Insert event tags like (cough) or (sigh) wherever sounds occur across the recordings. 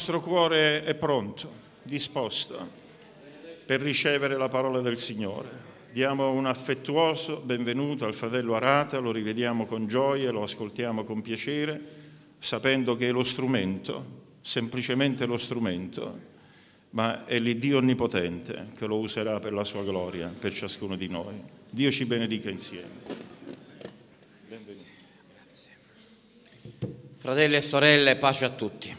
nostro cuore è pronto, disposto per ricevere la parola del Signore. Diamo un affettuoso benvenuto al fratello Arata, lo rivediamo con gioia, lo ascoltiamo con piacere, sapendo che è lo strumento, semplicemente lo strumento, ma è l'Iddio Onnipotente che lo userà per la sua gloria, per ciascuno di noi. Dio ci benedica insieme. Fratelli e sorelle, pace a tutti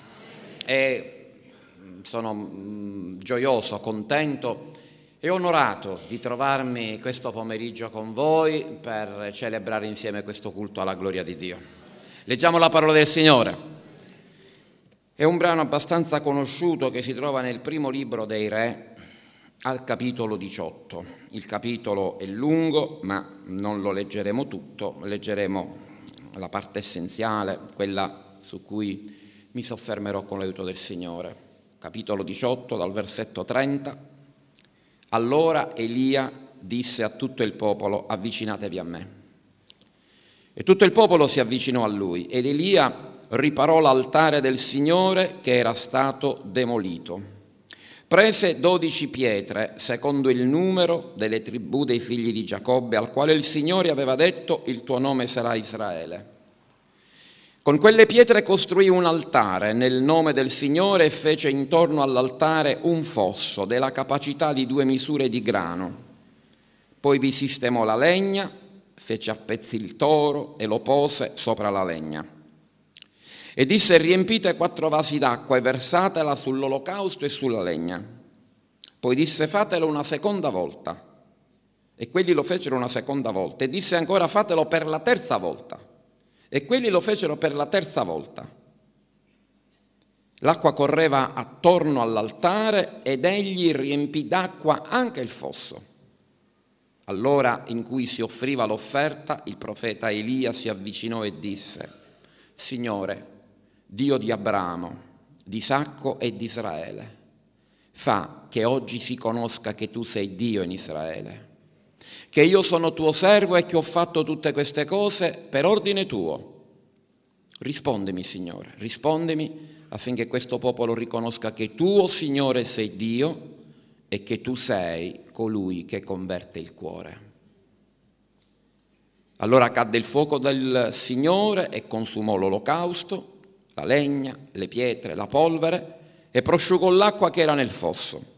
e mm, sono mm, gioioso, contento e onorato di trovarmi questo pomeriggio con voi per celebrare insieme questo culto alla gloria di Dio. Leggiamo la parola del Signore. È un brano abbastanza conosciuto che si trova nel primo libro dei Re, al capitolo 18. Il capitolo è lungo, ma non lo leggeremo tutto, leggeremo la parte essenziale, quella su cui mi soffermerò con l'aiuto del Signore. Capitolo 18, dal versetto 30. Allora Elia disse a tutto il popolo, avvicinatevi a me. E tutto il popolo si avvicinò a lui ed Elia riparò l'altare del Signore che era stato demolito. Prese dodici pietre, secondo il numero delle tribù dei figli di Giacobbe, al quale il Signore aveva detto, il tuo nome sarà Israele. Con quelle pietre costruì un altare nel nome del Signore e fece intorno all'altare un fosso della capacità di due misure di grano. Poi vi sistemò la legna, fece a pezzi il toro e lo pose sopra la legna. E disse riempite quattro vasi d'acqua e versatela sull'olocausto e sulla legna. Poi disse fatelo una seconda volta. E quelli lo fecero una seconda volta. E disse ancora fatelo per la terza volta. E quelli lo fecero per la terza volta. L'acqua correva attorno all'altare ed egli riempì d'acqua anche il fosso. All'ora in cui si offriva l'offerta, il profeta Elia si avvicinò e disse, Signore, Dio di Abramo, di Isacco e di Israele, fa che oggi si conosca che tu sei Dio in Israele che io sono tuo servo e che ho fatto tutte queste cose per ordine tuo. Rispondimi, Signore, rispondimi affinché questo popolo riconosca che tu, oh Signore, sei Dio e che tu sei colui che converte il cuore. Allora cadde il fuoco del Signore e consumò l'olocausto, la legna, le pietre, la polvere e prosciugò l'acqua che era nel fosso.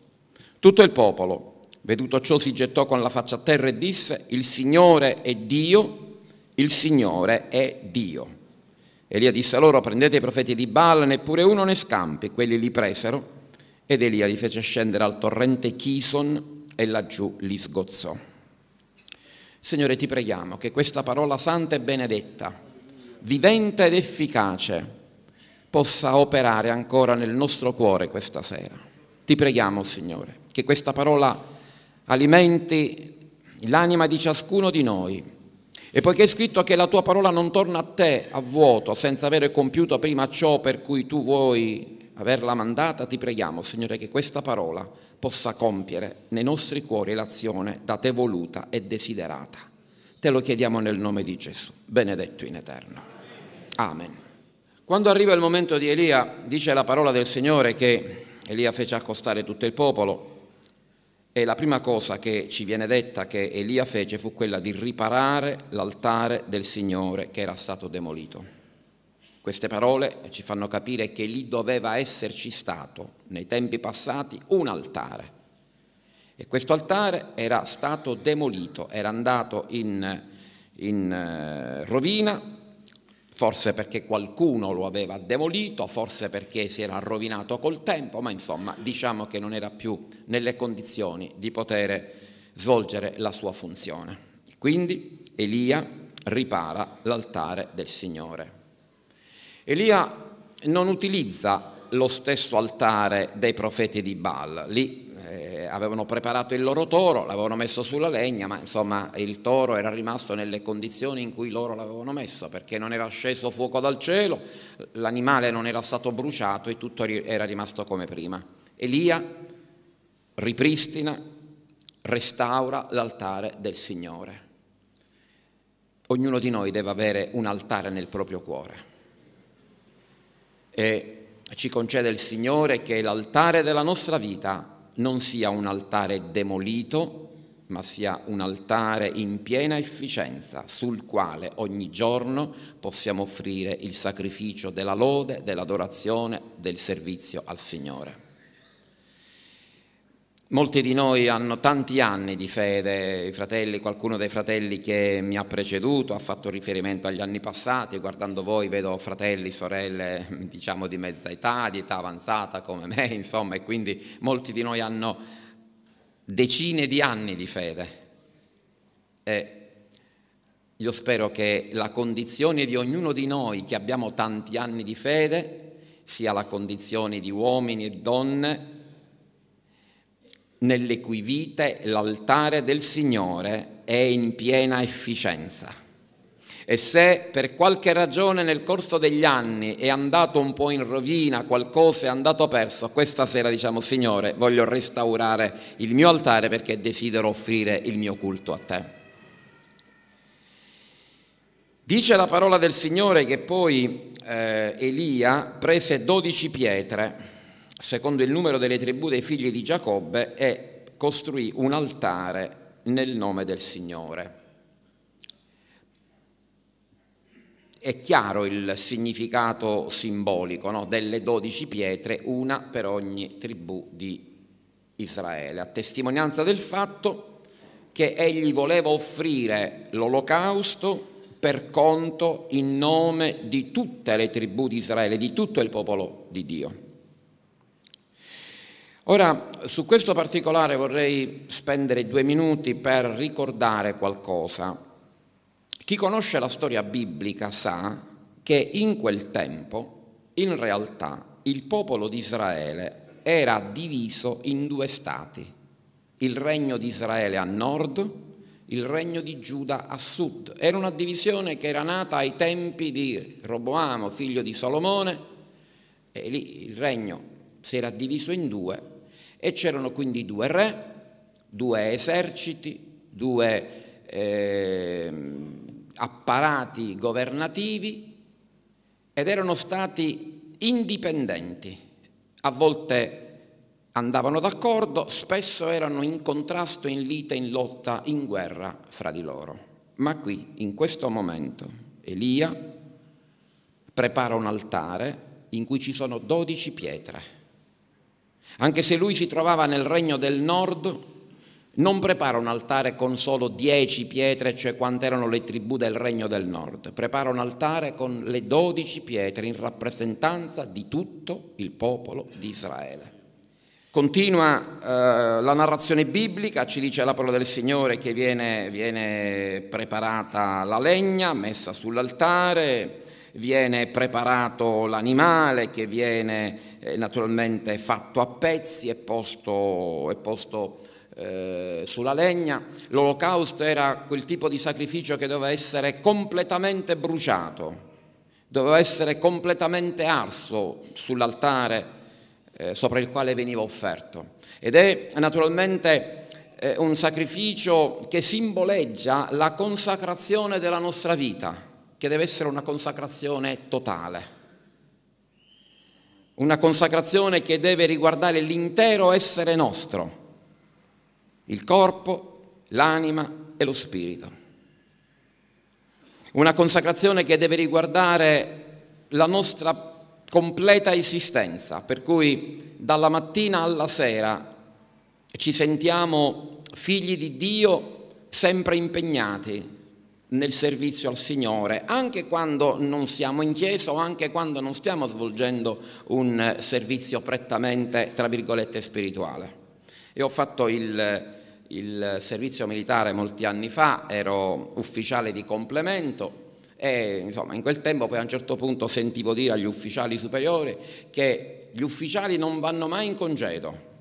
Tutto il popolo Veduto ciò si gettò con la faccia a terra e disse, il Signore è Dio, il Signore è Dio. Elia disse loro, prendete i profeti di Baal, neppure uno ne scampi. Quelli li presero ed Elia li fece scendere al torrente Chison e laggiù li sgozzò. Signore, ti preghiamo che questa parola santa e benedetta, vivente ed efficace, possa operare ancora nel nostro cuore questa sera. Ti preghiamo, Signore, che questa parola alimenti l'anima di ciascuno di noi. E poiché è scritto che la tua parola non torna a te a vuoto senza aver compiuto prima ciò per cui tu vuoi averla mandata, ti preghiamo, Signore, che questa parola possa compiere nei nostri cuori l'azione da te voluta e desiderata. Te lo chiediamo nel nome di Gesù, benedetto in eterno. Amen. Quando arriva il momento di Elia, dice la parola del Signore che Elia fece accostare tutto il popolo e la prima cosa che ci viene detta che Elia fece fu quella di riparare l'altare del Signore che era stato demolito. Queste parole ci fanno capire che lì doveva esserci stato, nei tempi passati, un altare. E questo altare era stato demolito, era andato in, in eh, rovina forse perché qualcuno lo aveva demolito, forse perché si era rovinato col tempo, ma insomma diciamo che non era più nelle condizioni di poter svolgere la sua funzione. Quindi Elia ripara l'altare del Signore. Elia non utilizza lo stesso altare dei profeti di Baal, lì eh, eh, avevano preparato il loro toro, l'avevano messo sulla legna, ma insomma il toro era rimasto nelle condizioni in cui loro l'avevano messo, perché non era sceso fuoco dal cielo, l'animale non era stato bruciato e tutto era rimasto come prima. Elia ripristina, restaura l'altare del Signore. Ognuno di noi deve avere un altare nel proprio cuore. E ci concede il Signore che l'altare della nostra vita non sia un altare demolito, ma sia un altare in piena efficienza sul quale ogni giorno possiamo offrire il sacrificio della lode, dell'adorazione, del servizio al Signore. Molti di noi hanno tanti anni di fede, fratelli, qualcuno dei fratelli che mi ha preceduto ha fatto riferimento agli anni passati, guardando voi vedo fratelli, sorelle diciamo di mezza età, di età avanzata come me, (laughs) insomma, e quindi molti di noi hanno decine di anni di fede. E io spero che la condizione di ognuno di noi che abbiamo tanti anni di fede sia la condizione di uomini e donne nelle cui vite l'altare del Signore è in piena efficienza. E se per qualche ragione nel corso degli anni è andato un po' in rovina, qualcosa è andato perso, questa sera diciamo Signore voglio restaurare il mio altare perché desidero offrire il mio culto a te. Dice la parola del Signore che poi eh, Elia prese dodici pietre secondo il numero delle tribù dei figli di Giacobbe, e costruì un altare nel nome del Signore. È chiaro il significato simbolico no? delle dodici pietre, una per ogni tribù di Israele, a testimonianza del fatto che egli voleva offrire l'olocausto per conto in nome di tutte le tribù di Israele, di tutto il popolo di Dio. Ora, su questo particolare vorrei spendere due minuti per ricordare qualcosa. Chi conosce la storia biblica sa che in quel tempo, in realtà, il popolo di Israele era diviso in due stati, il regno di Israele a nord, il regno di Giuda a sud. Era una divisione che era nata ai tempi di Roboamo, figlio di Solomone, e lì il regno si era diviso in due e c'erano quindi due re, due eserciti, due eh, apparati governativi ed erano stati indipendenti. A volte andavano d'accordo, spesso erano in contrasto, in lite, in lotta, in guerra fra di loro. Ma qui, in questo momento, Elia prepara un altare in cui ci sono dodici pietre anche se lui si trovava nel regno del nord, non prepara un altare con solo dieci pietre, cioè quante erano le tribù del regno del nord, prepara un altare con le dodici pietre in rappresentanza di tutto il popolo di Israele. Continua eh, la narrazione biblica, ci dice la parola del Signore che viene, viene preparata la legna messa sull'altare, viene preparato l'animale che viene eh, naturalmente fatto a pezzi e posto, e posto eh, sulla legna. L'olocausto era quel tipo di sacrificio che doveva essere completamente bruciato, doveva essere completamente arso sull'altare eh, sopra il quale veniva offerto. Ed è naturalmente eh, un sacrificio che simboleggia la consacrazione della nostra vita, che deve essere una consacrazione totale una consacrazione che deve riguardare l'intero essere nostro, il corpo, l'anima e lo spirito. Una consacrazione che deve riguardare la nostra completa esistenza, per cui dalla mattina alla sera ci sentiamo figli di Dio sempre impegnati nel servizio al Signore, anche quando non siamo in chiesa o anche quando non stiamo svolgendo un eh, servizio prettamente, tra virgolette, spirituale. Io ho fatto il, il servizio militare molti anni fa, ero ufficiale di complemento e insomma in quel tempo poi a un certo punto sentivo dire agli ufficiali superiori che gli ufficiali non vanno mai in congedo,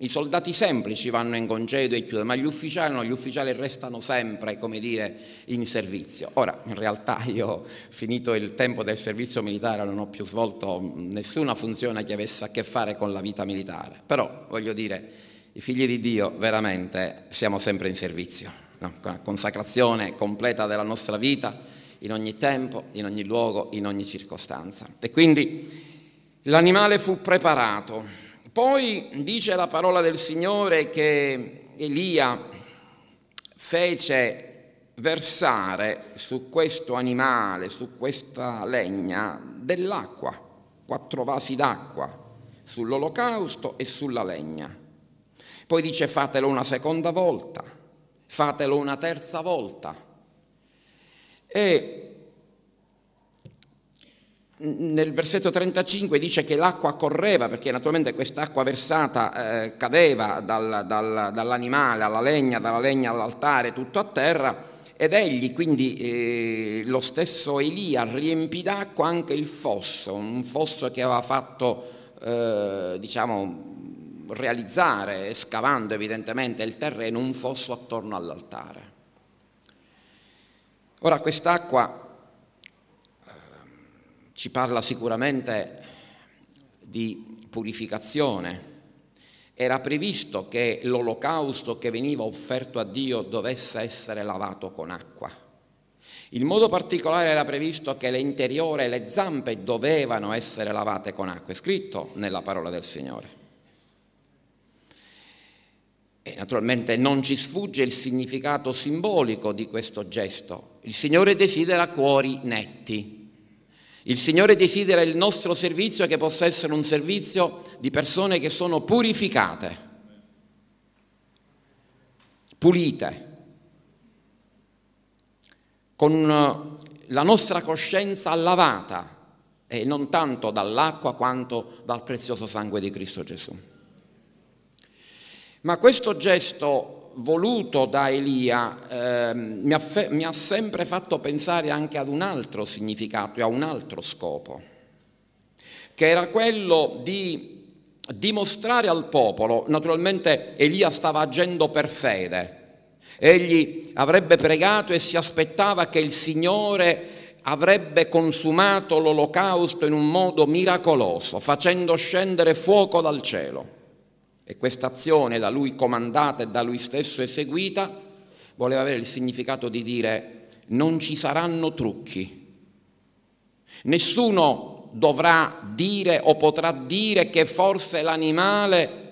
i soldati semplici vanno in congedo e chiudono, ma gli ufficiali no, gli ufficiali restano sempre, come dire, in servizio. Ora, in realtà (laughs) io finito il tempo del servizio militare non ho più svolto mm, nessuna funzione che avesse a che fare con la vita militare, però voglio dire, i figli di Dio veramente siamo sempre in servizio, no? una consacrazione completa della nostra vita in ogni tempo, in ogni luogo, in ogni circostanza. E quindi l'animale fu preparato poi dice la parola del Signore che Elia fece versare su questo animale, su questa legna, dell'acqua, quattro vasi d'acqua, sull'olocausto e sulla legna. Poi dice fatelo una seconda volta, fatelo una terza volta. E nel versetto 35 dice che l'acqua correva, perché naturalmente quest'acqua versata eh, cadeva dal, dal, dall'animale alla legna, dalla legna all'altare, tutto a terra, ed egli, quindi eh, lo stesso Elia, riempì d'acqua anche il fosso, un fosso che aveva fatto, eh, diciamo, realizzare, scavando evidentemente il terreno, un fosso attorno all'altare. Ora quest'acqua ci parla sicuramente di purificazione. Era previsto che l'olocausto che veniva offerto a Dio dovesse essere lavato con acqua. In modo particolare era previsto che l'interiore e le zampe dovevano essere lavate con acqua, è scritto nella parola del Signore. E naturalmente non ci sfugge il significato simbolico di questo gesto. Il Signore desidera cuori netti, il Signore desidera il nostro servizio che possa essere un servizio di persone che sono purificate, pulite, con eh, la nostra coscienza lavata e non tanto dall'acqua quanto dal prezioso sangue di Cristo Gesù. Ma questo gesto voluto da Elia eh, mi, ha fe- mi ha sempre fatto pensare anche ad un altro significato e a un altro scopo, che era quello di dimostrare al popolo, naturalmente Elia stava agendo per fede, egli avrebbe pregato e si aspettava che il Signore avrebbe consumato l'olocausto in un modo miracoloso, facendo scendere fuoco dal cielo. E questa azione da lui comandata e da lui stesso eseguita voleva avere il significato di dire non ci saranno trucchi. Nessuno dovrà dire o potrà dire che forse l'animale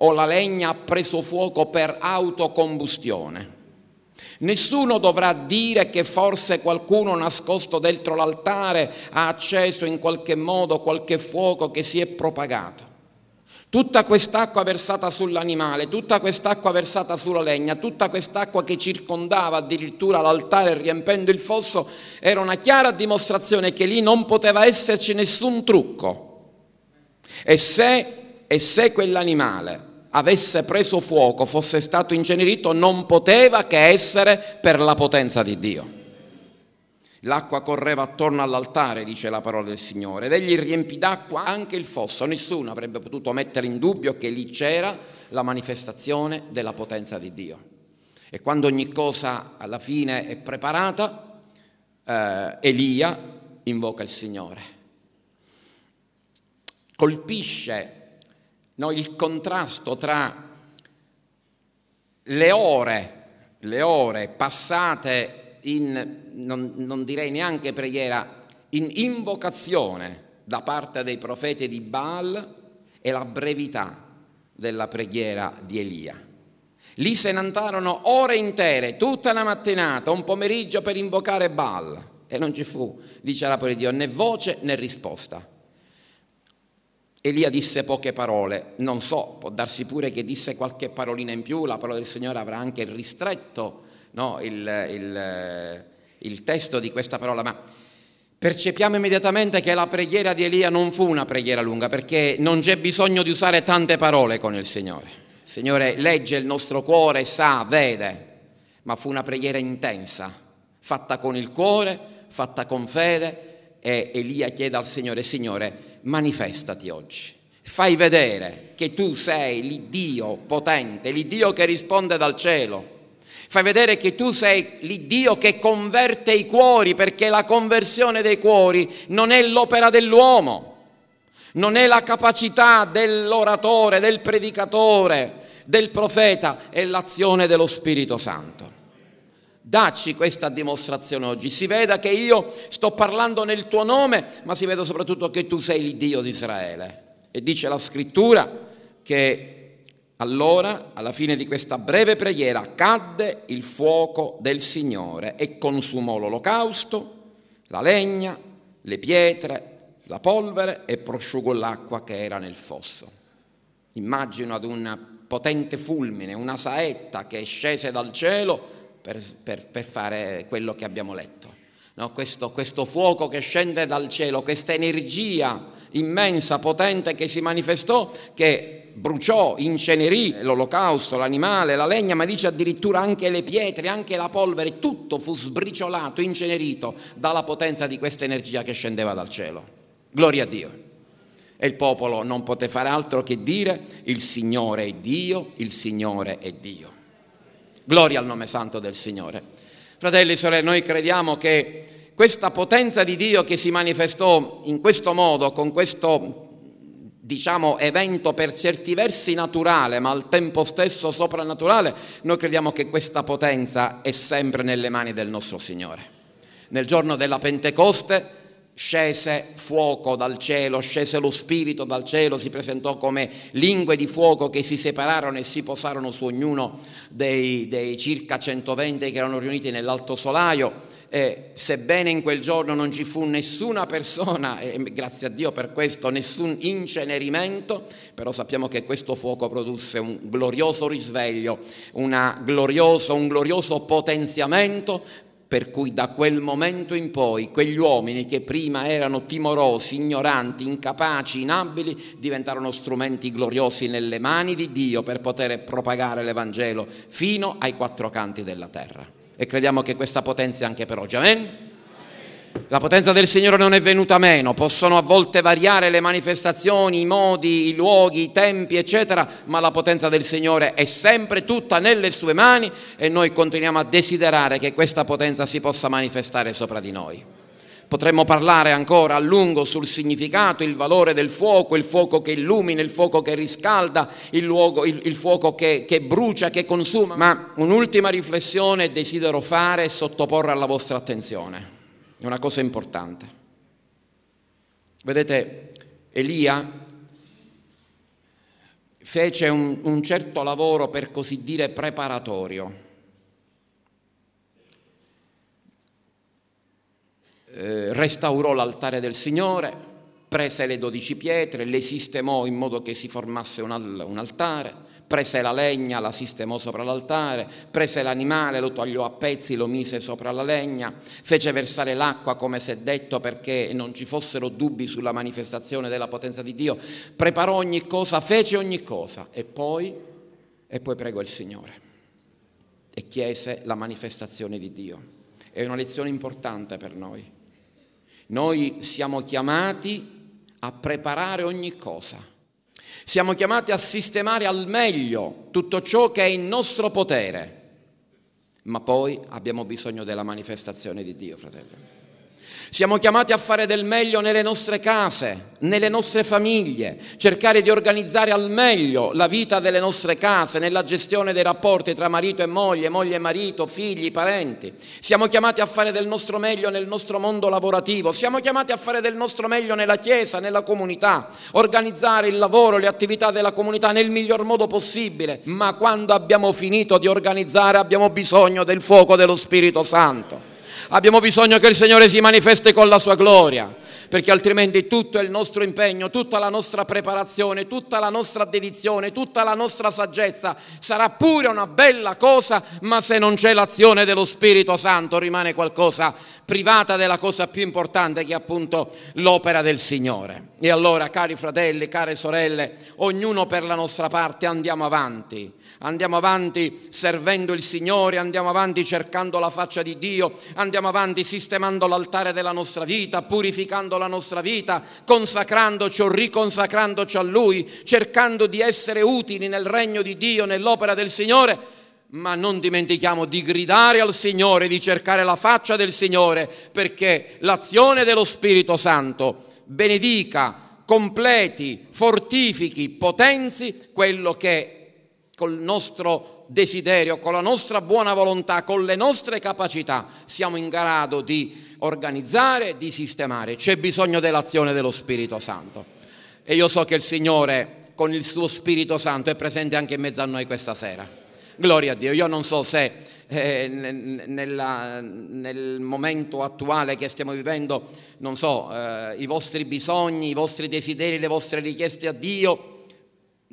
o la legna ha preso fuoco per autocombustione. Nessuno dovrà dire che forse qualcuno nascosto dentro l'altare ha acceso in qualche modo qualche fuoco che si è propagato. Tutta quest'acqua versata sull'animale, tutta quest'acqua versata sulla legna, tutta quest'acqua che circondava addirittura l'altare riempendo il fosso, era una chiara dimostrazione che lì non poteva esserci nessun trucco. E se, e se quell'animale avesse preso fuoco, fosse stato incenerito, non poteva che essere per la potenza di Dio. L'acqua correva attorno all'altare, dice la parola del Signore, ed egli riempì d'acqua anche il fosso. Nessuno avrebbe potuto mettere in dubbio che lì c'era la manifestazione della potenza di Dio. E quando ogni cosa alla fine è preparata, eh, Elia invoca il Signore. Colpisce no, il contrasto tra le ore, le ore passate in non, non direi neanche preghiera, in invocazione da parte dei profeti di Baal e la brevità della preghiera di Elia. Lì se ne andarono ore intere, tutta la mattinata, un pomeriggio per invocare Baal e non ci fu, dice la parola di Dio, né voce né risposta. Elia disse poche parole, non so, può darsi pure che disse qualche parolina in più, la parola del Signore avrà anche ristretto no, il, il il testo di questa parola, ma percepiamo immediatamente che la preghiera di Elia non fu una preghiera lunga, perché non c'è bisogno di usare tante parole con il Signore. Il Signore legge il nostro cuore, sa, vede, ma fu una preghiera intensa, fatta con il cuore, fatta con fede, e Elia chiede al Signore, Signore, manifestati oggi, fai vedere che tu sei l'Iddio potente, l'Iddio che risponde dal cielo Fai vedere che tu sei l'Iddio che converte i cuori, perché la conversione dei cuori non è l'opera dell'uomo, non è la capacità dell'oratore, del predicatore, del profeta, è l'azione dello Spirito Santo. Dacci questa dimostrazione oggi, si veda che io sto parlando nel tuo nome, ma si veda soprattutto che tu sei l'Iddio di Israele. E dice la scrittura che allora, alla fine di questa breve preghiera, cadde il fuoco del Signore e consumò l'olocausto, la legna, le pietre, la polvere e prosciugò l'acqua che era nel fosso. Immagino ad un potente fulmine, una saetta che scese dal cielo per, per, per fare quello che abbiamo letto. No, questo, questo fuoco che scende dal cielo, questa energia immensa, potente che si manifestò, che bruciò, incenerì l'olocausto, l'animale, la legna, ma dice addirittura anche le pietre, anche la polvere, tutto fu sbriciolato, incenerito dalla potenza di questa energia che scendeva dal cielo. Gloria a Dio. E il popolo non poté fare altro che dire il Signore è Dio, il Signore è Dio. Gloria al nome santo del Signore. Fratelli e sorelle, noi crediamo che questa potenza di Dio che si manifestò in questo modo, con questo diciamo, evento per certi versi naturale, ma al tempo stesso soprannaturale, noi crediamo che questa potenza è sempre nelle mani del nostro Signore. Nel giorno della Pentecoste scese fuoco dal cielo, scese lo Spirito dal cielo, si presentò come lingue di fuoco che si separarono e si posarono su ognuno dei, dei circa 120 che erano riuniti nell'alto solaio eh, sebbene in quel giorno non ci fu nessuna persona, e grazie a Dio per questo, nessun incenerimento, però sappiamo che questo fuoco produsse un glorioso risveglio, glorioso, un glorioso potenziamento per cui da quel momento in poi quegli uomini che prima erano timorosi, ignoranti, incapaci, inabili, diventarono strumenti gloriosi nelle mani di Dio per poter propagare l'Evangelo fino ai quattro canti della terra e crediamo che questa potenza è anche per oggi. Amen? Amen? La potenza del Signore non è venuta meno, possono a volte variare le manifestazioni, i modi, i luoghi, i tempi, eccetera, ma la potenza del Signore è sempre tutta nelle sue mani e noi continuiamo a desiderare che questa potenza si possa manifestare sopra di noi. Potremmo parlare ancora a lungo sul significato, il valore del fuoco, il fuoco che illumina, il fuoco che riscalda, il, luogo, il, il fuoco che, che brucia, che consuma, ma un'ultima riflessione desidero fare e sottoporre alla vostra attenzione. È una cosa importante. Vedete, Elia fece un, un certo lavoro, per così dire, preparatorio eh, restaurò l'altare del Signore, prese le dodici pietre, le sistemò in modo che si formasse un, un altare, prese la legna, la sistemò sopra l'altare, prese l'animale, lo tagliò a pezzi, lo mise sopra la legna, fece versare l'acqua come si è detto perché non ci fossero dubbi sulla manifestazione della potenza di Dio, preparò ogni cosa, fece ogni cosa e poi, e poi pregò il Signore e chiese la manifestazione di Dio. È una lezione importante per noi noi siamo chiamati a preparare ogni cosa. Siamo chiamati a sistemare al meglio tutto ciò che è in nostro potere. Ma poi abbiamo bisogno della manifestazione di Dio, fratello. Siamo chiamati a fare del meglio nelle nostre case, nelle nostre famiglie, cercare di organizzare al meglio la vita delle nostre case, nella gestione dei rapporti tra marito e moglie, moglie e marito, figli, parenti. Siamo chiamati a fare del nostro meglio nel nostro mondo lavorativo, siamo chiamati a fare del nostro meglio nella chiesa, nella comunità, organizzare il lavoro, le attività della comunità nel miglior modo possibile, ma quando abbiamo finito di organizzare abbiamo bisogno del fuoco dello Spirito Santo. Abbiamo bisogno che il Signore si manifesti con la sua gloria perché altrimenti tutto il nostro impegno, tutta la nostra preparazione, tutta la nostra dedizione, tutta la nostra saggezza sarà pure una bella cosa, ma se non c'è l'azione dello Spirito Santo rimane qualcosa privata della cosa più importante che è appunto l'opera del Signore. E allora, cari fratelli, care sorelle, ognuno per la nostra parte andiamo avanti andiamo avanti servendo il Signore, andiamo avanti cercando la faccia di Dio, andiamo avanti sistemando l'altare della nostra vita, purificando la nostra vita, consacrandoci o riconsacrandoci a Lui, cercando di essere utili nel regno di Dio, nell'opera del Signore ma non dimentichiamo di gridare al Signore, di cercare la faccia del Signore, perché l'azione dello Spirito Santo benedica, completi, fortifichi, potenzi quello che col nostro desiderio, con la nostra buona volontà, con le nostre capacità, siamo in grado di organizzare, di sistemare. C'è bisogno dell'azione dello Spirito Santo. E io so che il Signore con il suo Spirito Santo è presente anche in mezzo a noi questa sera. Gloria a Dio. Io non so se eh, nella, nel momento attuale che stiamo vivendo, non so, eh, i vostri bisogni, i vostri desideri, le vostre richieste a Dio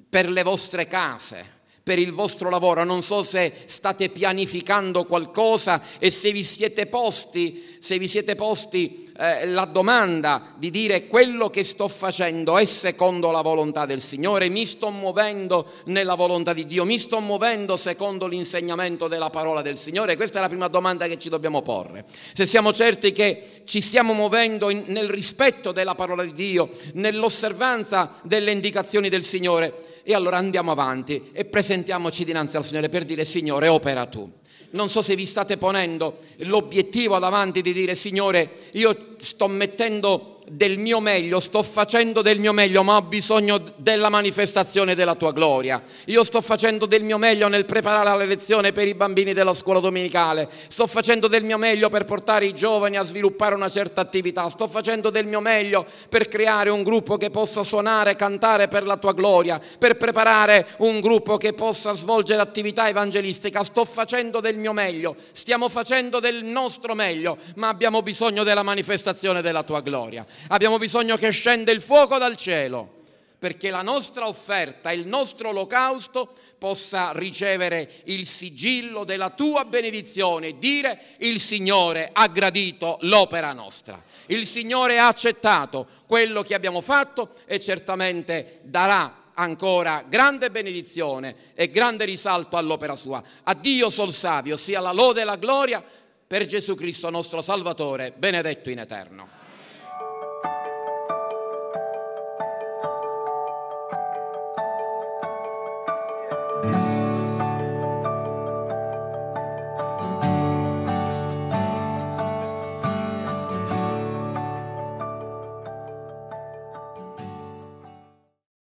per le vostre case per il vostro lavoro, non so se state pianificando qualcosa e se vi siete posti, se vi siete posti eh, la domanda di dire quello che sto facendo è secondo la volontà del Signore, mi sto muovendo nella volontà di Dio, mi sto muovendo secondo l'insegnamento della parola del Signore? Questa è la prima domanda che ci dobbiamo porre. Se siamo certi che ci stiamo muovendo in, nel rispetto della parola di Dio, nell'osservanza delle indicazioni del Signore, e allora andiamo avanti e presentiamoci dinanzi al Signore per dire Signore opera tu non so se vi state ponendo l'obiettivo davanti di dire Signore, io sto mettendo del mio meglio, sto facendo del mio meglio, ma ho bisogno della manifestazione della tua gloria. Io sto facendo del mio meglio nel preparare la lezione per i bambini della scuola domenicale, sto facendo del mio meglio per portare i giovani a sviluppare una certa attività, sto facendo del mio meglio per creare un gruppo che possa suonare, cantare per la tua gloria, per preparare un gruppo che possa svolgere attività evangelistica, sto facendo del mio meglio, stiamo facendo del nostro meglio, ma abbiamo bisogno della manifestazione della tua gloria abbiamo bisogno che scenda il fuoco dal cielo perché la nostra offerta, il nostro olocausto possa ricevere il sigillo della tua benedizione e dire il Signore ha gradito l'opera nostra, il Signore ha accettato quello che abbiamo fatto e certamente darà ancora grande benedizione e grande risalto all'opera sua. A Dio sol savio sia la lode e la gloria per Gesù Cristo nostro Salvatore, benedetto in eterno.